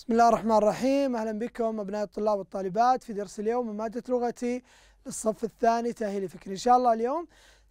بسم الله الرحمن الرحيم أهلا بكم أبناء الطلاب والطالبات في درس اليوم من مادة لغتي للصف الثاني تأهيلي فكري إن شاء الله اليوم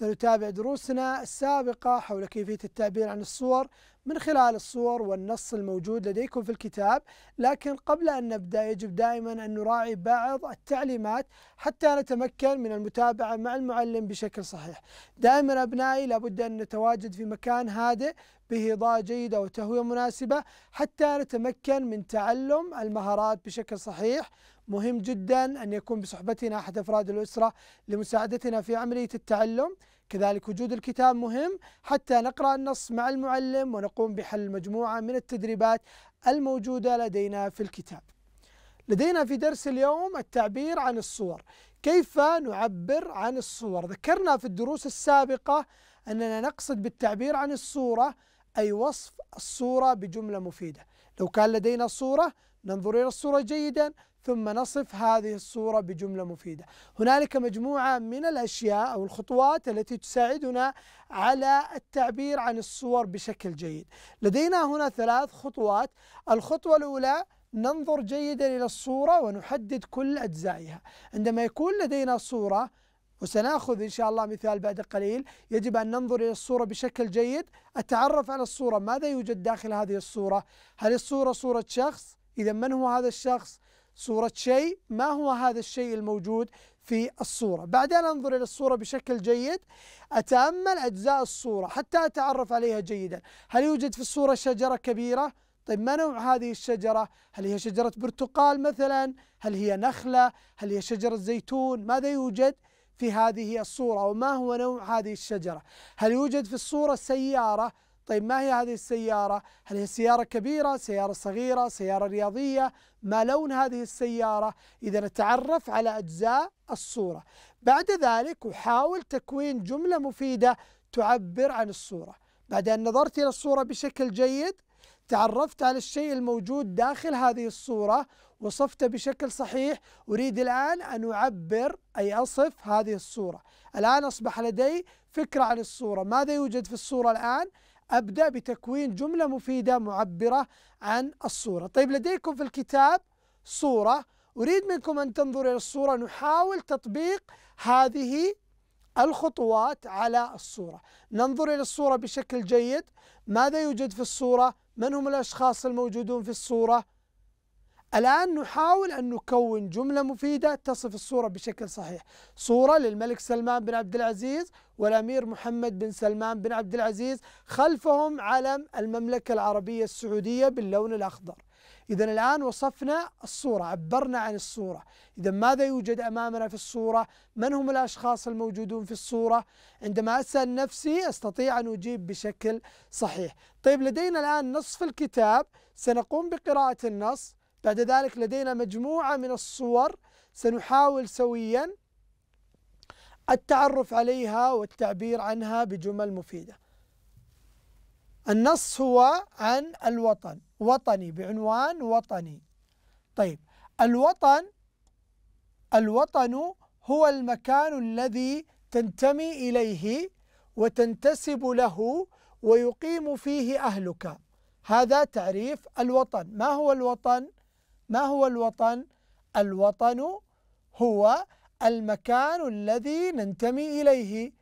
سنتابع دروسنا السابقة حول كيفية التعبير عن الصور من خلال الصور والنص الموجود لديكم في الكتاب لكن قبل أن نبدأ يجب دائما أن نراعي بعض التعليمات حتى نتمكن من المتابعة مع المعلم بشكل صحيح دائما أبنائي لابد أن نتواجد في مكان هادئ به إضاءة جيدة وتهوية مناسبة حتى نتمكن من تعلم المهارات بشكل صحيح مهم جدا أن يكون بصحبتنا أحد أفراد الأسرة لمساعدتنا في عملية التعلم كذلك وجود الكتاب مهم حتى نقرأ النص مع المعلم ونقوم بحل مجموعة من التدريبات الموجودة لدينا في الكتاب لدينا في درس اليوم التعبير عن الصور كيف نعبر عن الصور ذكرنا في الدروس السابقة أننا نقصد بالتعبير عن الصورة أي وصف الصورة بجملة مفيدة لو كان لدينا صورة ننظر إلى الصورة جيدا ثم نصف هذه الصورة بجملة مفيدة هنالك مجموعة من الأشياء أو الخطوات التي تساعدنا على التعبير عن الصور بشكل جيد لدينا هنا ثلاث خطوات الخطوة الأولى ننظر جيدا إلى الصورة ونحدد كل أجزائها عندما يكون لدينا صورة وسناخذ إن شاء الله مثال بعد قليل يجب أن ننظر إلى الصورة بشكل جيد أتعرف على الصورة ماذا يوجد داخل هذه الصورة هل الصورة صورة شخص إذا من هو هذا الشخص صورة شيء ما هو هذا الشيء الموجود في الصورة بعدين أنظر إلى الصورة بشكل جيد أتأمل أجزاء الصورة حتى أتعرف عليها جيدا هل يوجد في الصورة شجرة كبيرة؟ طيب ما نوع هذه الشجرة؟ هل هي شجرة برتقال مثلا؟ هل هي نخلة؟ هل هي شجرة زيتون؟ ماذا يوجد؟ في هذه الصورة وما هو نوع هذه الشجرة هل يوجد في الصورة سيارة طيب ما هي هذه السيارة؟ هل هي سيارة كبيرة؟ سيارة صغيرة؟ سيارة رياضية؟ ما لون هذه السيارة؟ إذا نتعرف على أجزاء الصورة بعد ذلك أحاول تكوين جملة مفيدة تعبر عن الصورة بعد أن نظرت إلى الصورة بشكل جيد تعرفت على الشيء الموجود داخل هذه الصورة وصفته بشكل صحيح أريد الآن أن أعبر أي أصف هذه الصورة الآن أصبح لدي فكرة عن الصورة ماذا يوجد في الصورة الآن؟ أبدأ بتكوين جملة مفيدة معبرة عن الصورة طيب لديكم في الكتاب صورة أريد منكم أن تنظروا إلى الصورة نحاول تطبيق هذه الخطوات على الصورة ننظر إلى الصورة بشكل جيد ماذا يوجد في الصورة من هم الأشخاص الموجودون في الصورة الآن نحاول أن نكون جملة مفيدة تصف الصورة بشكل صحيح صورة للملك سلمان بن عبد العزيز والأمير محمد بن سلمان بن عبد العزيز خلفهم علم المملكة العربية السعودية باللون الأخضر إذا الآن وصفنا الصورة عبرنا عن الصورة إذا ماذا يوجد أمامنا في الصورة من هم الأشخاص الموجودون في الصورة عندما أسأل نفسي أستطيع أن أجيب بشكل صحيح طيب لدينا الآن نصف الكتاب سنقوم بقراءة النص بعد ذلك لدينا مجموعة من الصور سنحاول سويا التعرف عليها والتعبير عنها بجمل مفيدة النص هو عن الوطن وطني بعنوان وطني طيب الوطن الوطن هو المكان الذي تنتمي إليه وتنتسب له ويقيم فيه أهلك هذا تعريف الوطن ما هو الوطن؟ ما هو الوطن؟ الوطن هو المكان الذي ننتمي إليه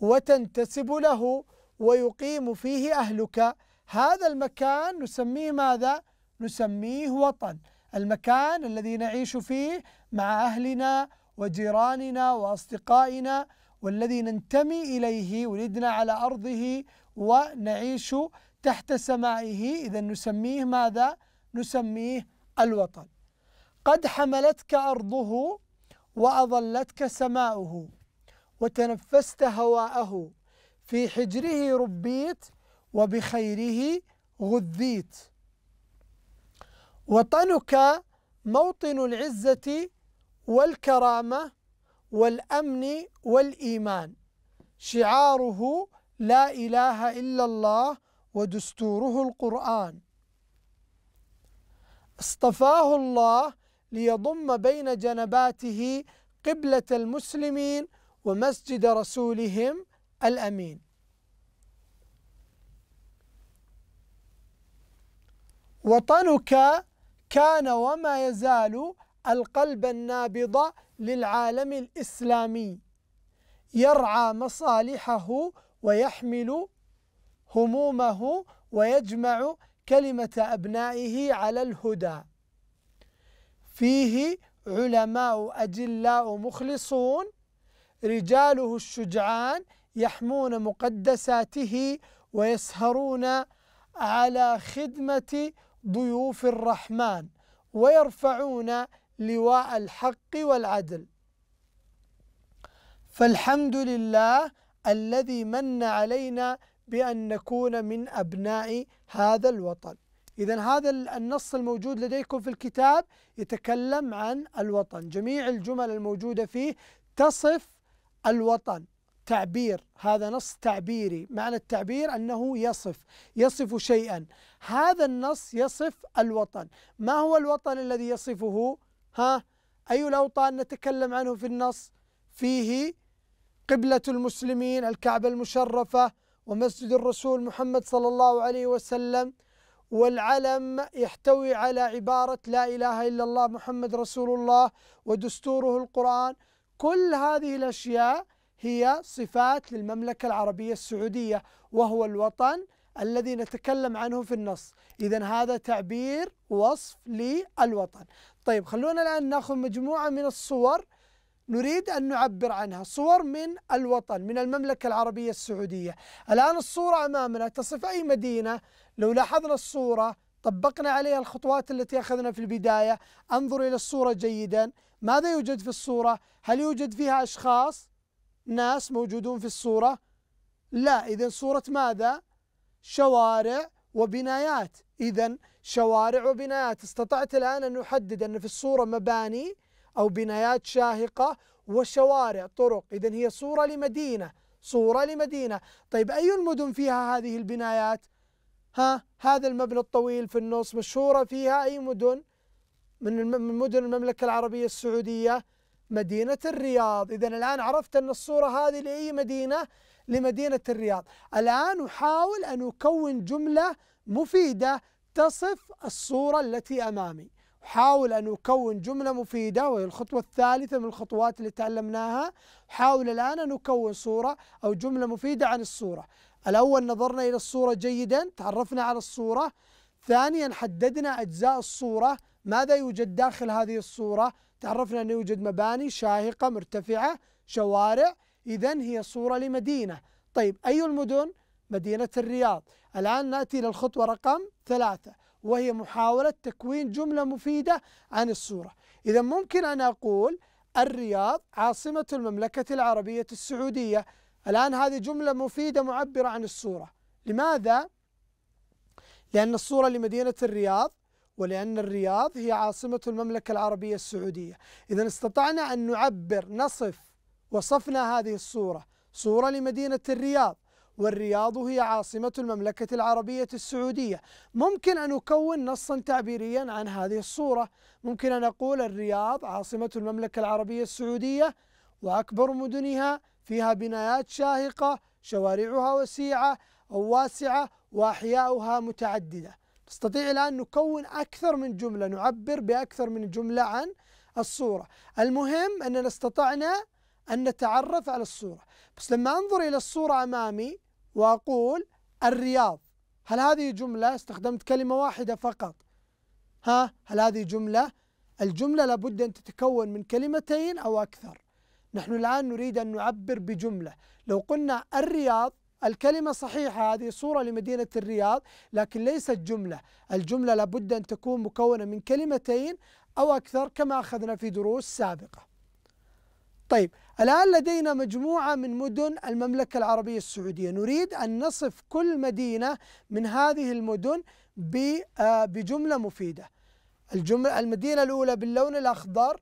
وتنتسب له ويقيم فيه أهلك هذا المكان نسميه ماذا؟ نسميه وطن المكان الذي نعيش فيه مع أهلنا وجيراننا وأصدقائنا والذي ننتمي إليه ولدنا على أرضه ونعيش تحت سمائه إذا نسميه ماذا؟ نسميه الوطن قد حملتك أرضه وأظلتك سماؤه وتنفست هواءه في حجره ربيت وبخيره غذيت وطنك موطن العزة والكرامة والأمن والإيمان شعاره لا إله إلا الله ودستوره القرآن اصطفاه الله ليضم بين جنباته قبلة المسلمين ومسجد رسولهم الأمين وطنك كان وما يزال القلب النابض للعالم الإسلامي يرعى مصالحه ويحمل همومه ويجمع كلمة أبنائه على الهدى فيه علماء أجلاء مخلصون رجاله الشجعان يحمون مقدساته ويسهرون على خدمة ضيوف الرحمن ويرفعون لواء الحق والعدل فالحمد لله الذي من علينا بأن نكون من أبناء هذا الوطن إذا هذا النص الموجود لديكم في الكتاب يتكلم عن الوطن جميع الجمل الموجودة فيه تصف الوطن تعبير هذا نص تعبيري معنى التعبير أنه يصف يصف شيئا هذا النص يصف الوطن ما هو الوطن الذي يصفه ها أي الأوطان نتكلم عنه في النص فيه قبلة المسلمين الكعبة المشرفة ومسجد الرسول محمد صلى الله عليه وسلم والعلم يحتوي على عبارة لا إله إلا الله محمد رسول الله ودستوره القرآن كل هذه الأشياء هي صفات للمملكة العربية السعودية وهو الوطن الذي نتكلم عنه في النص إذا هذا تعبير وصف للوطن طيب خلونا الآن نأخذ مجموعة من الصور نريد أن نعبر عنها صور من الوطن من المملكة العربية السعودية الآن الصورة أمامنا تصف أي مدينة لو لاحظنا الصورة طبقنا عليها الخطوات التي أخذنا في البداية انظر إلى الصورة جيدا ماذا يوجد في الصورة هل يوجد فيها أشخاص ناس موجودون في الصورة لا إذا صورة ماذا شوارع وبنايات إذا شوارع وبنايات استطعت الآن أن أحدد أن في الصورة مباني أو بنايات شاهقة وشوارع طرق إذا هي صورة لمدينة صورة لمدينة طيب أي المدن فيها هذه البنايات ها هذا المبنى الطويل في النص مشهورة فيها أي مدن من مدن المملكة العربية السعودية مدينة الرياض إذا الآن عرفت أن الصورة هذه لأي مدينة لمدينة الرياض الآن أحاول أن أكون جملة مفيدة تصف الصورة التي أمامي حاول أن أكون جملة مفيدة وهي الخطوة الثالثة من الخطوات اللي تعلمناها حاول الآن أن أكون صورة أو جملة مفيدة عن الصورة الأول نظرنا إلى الصورة جيدا تعرفنا على الصورة ثانيا حددنا أجزاء الصورة ماذا يوجد داخل هذه الصورة تعرفنا أن يوجد مباني شاهقة مرتفعة شوارع إذا هي صورة لمدينة طيب أي المدن؟ مدينة الرياض الآن نأتي للخطوة رقم ثلاثة وهي محاولة تكوين جملة مفيدة عن الصورة إذا ممكن أن أقول الرياض عاصمة المملكة العربية السعودية الآن هذه جملة مفيدة معبرة عن الصورة لماذا؟ لأن الصورة لمدينة الرياض ولأن الرياض هي عاصمة المملكة العربية السعودية إذا استطعنا أن نعبر نصف وصفنا هذه الصورة صورة لمدينة الرياض والرياض هي عاصمة المملكة العربية السعودية ممكن أن أكون نصا تعبيريا عن هذه الصورة ممكن أن أقول الرياض عاصمة المملكة العربية السعودية وأكبر مدنها فيها بنايات شاهقة شوارعها وسيعة أو واسعة وأحياؤها متعددة نستطيع الآن نكون أكثر من جملة نعبر بأكثر من جملة عن الصورة المهم أننا استطعنا أن نتعرف على الصورة بس لما أنظر إلى الصورة أمامي وأقول الرياض هل هذه جملة استخدمت كلمة واحدة فقط ها هل هذه جملة الجملة لابد أن تتكون من كلمتين أو أكثر نحن الآن نريد أن نعبر بجملة لو قلنا الرياض الكلمة صحيحة هذه صورة لمدينة الرياض لكن ليست جملة الجملة لابد أن تكون مكونة من كلمتين أو أكثر كما أخذنا في دروس سابقة طيب الآن لدينا مجموعة من مدن المملكة العربية السعودية نريد أن نصف كل مدينة من هذه المدن آه، بجملة مفيدة الجملة المدينة الأولى باللون الأخضر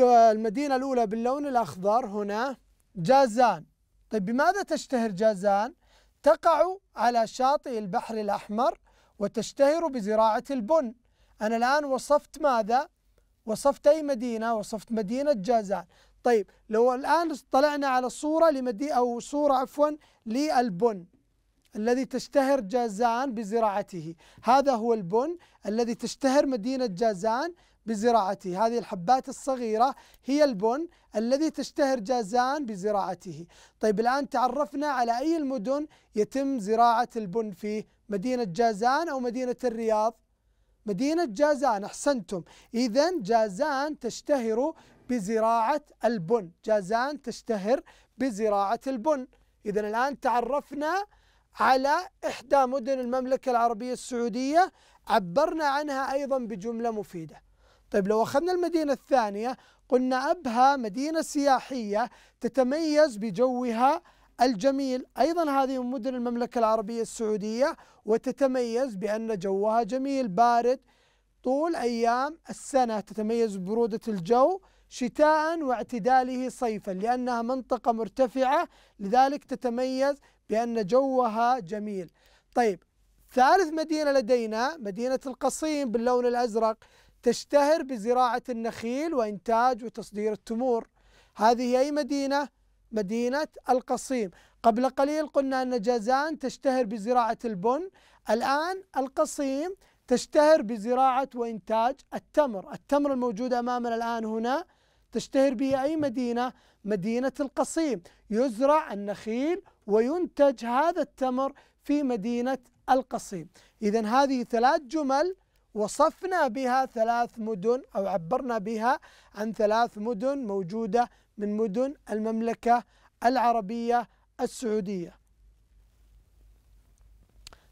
المدينة الأولى باللون الأخضر هنا جازان طيب بماذا تشتهر جازان؟ تقع على شاطئ البحر الأحمر وتشتهر بزراعة البن أنا الآن وصفت ماذا؟ وصفت أي مدينة وصفت مدينة جازان طيب لو الآن طلعنا على صورة لمدي أو صورة عفوا للبن الذي تشتهر جازان بزراعته هذا هو البن الذي تشتهر مدينة جازان بزراعته هذه الحبات الصغيرة هي البن الذي تشتهر جازان بزراعته طيب الآن تعرفنا على أي المدن يتم زراعة البن في مدينة جازان أو مدينة الرياض مدينة جازان أحسنتم إذا جازان تشتهر بزراعة البن جازان تشتهر بزراعة البن إذا الآن تعرفنا على إحدى مدن المملكة العربية السعودية عبرنا عنها أيضا بجملة مفيدة طيب لو أخذنا المدينة الثانية قلنا أبها مدينة سياحية تتميز بجوها الجميل أيضا هذه من مدن المملكة العربية السعودية وتتميز بأن جوها جميل بارد طول أيام السنة تتميز ببرودة الجو شتاء واعتداله صيفا لأنها منطقة مرتفعة لذلك تتميز بأن جوها جميل طيب ثالث مدينة لدينا مدينة القصيم باللون الأزرق تشتهر بزراعة النخيل وإنتاج وتصدير التمور هذه أي مدينة مدينة القصيم قبل قليل قلنا أن جازان تشتهر بزراعة البن الآن القصيم تشتهر بزراعة وإنتاج التمر التمر الموجود أمامنا الآن هنا تشتهر به أي مدينة مدينة القصيم يزرع النخيل وينتج هذا التمر في مدينة القصيم إذا هذه ثلاث جمل وصفنا بها ثلاث مدن أو عبرنا بها عن ثلاث مدن موجودة من مدن المملكة العربية السعودية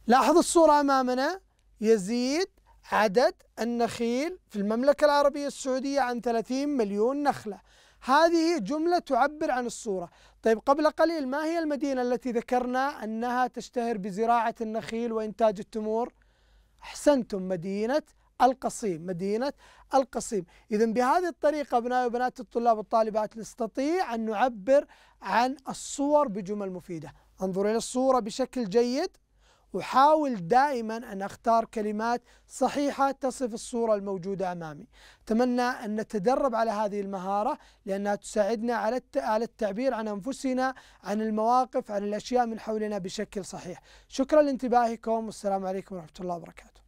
لاحظ الصورة أمامنا يزيد عدد النخيل في المملكة العربية السعودية عن 30 مليون نخلة هذه جملة تعبر عن الصورة طيب قبل قليل ما هي المدينة التي ذكرنا أنها تشتهر بزراعة النخيل وإنتاج التمور؟ أحسنتم مدينة القصيم مدينة القصيم إذا بهذه الطريقة أبناء وبنات الطلاب والطالبات نستطيع أن نعبر عن الصور بجمل مفيدة انظر إلى الصورة بشكل جيد أحاول دائما أن أختار كلمات صحيحة تصف الصورة الموجودة أمامي أتمنى أن نتدرب على هذه المهارة لأنها تساعدنا على التعبير عن أنفسنا عن المواقف عن الأشياء من حولنا بشكل صحيح شكرا لانتباهكم والسلام عليكم ورحمة الله وبركاته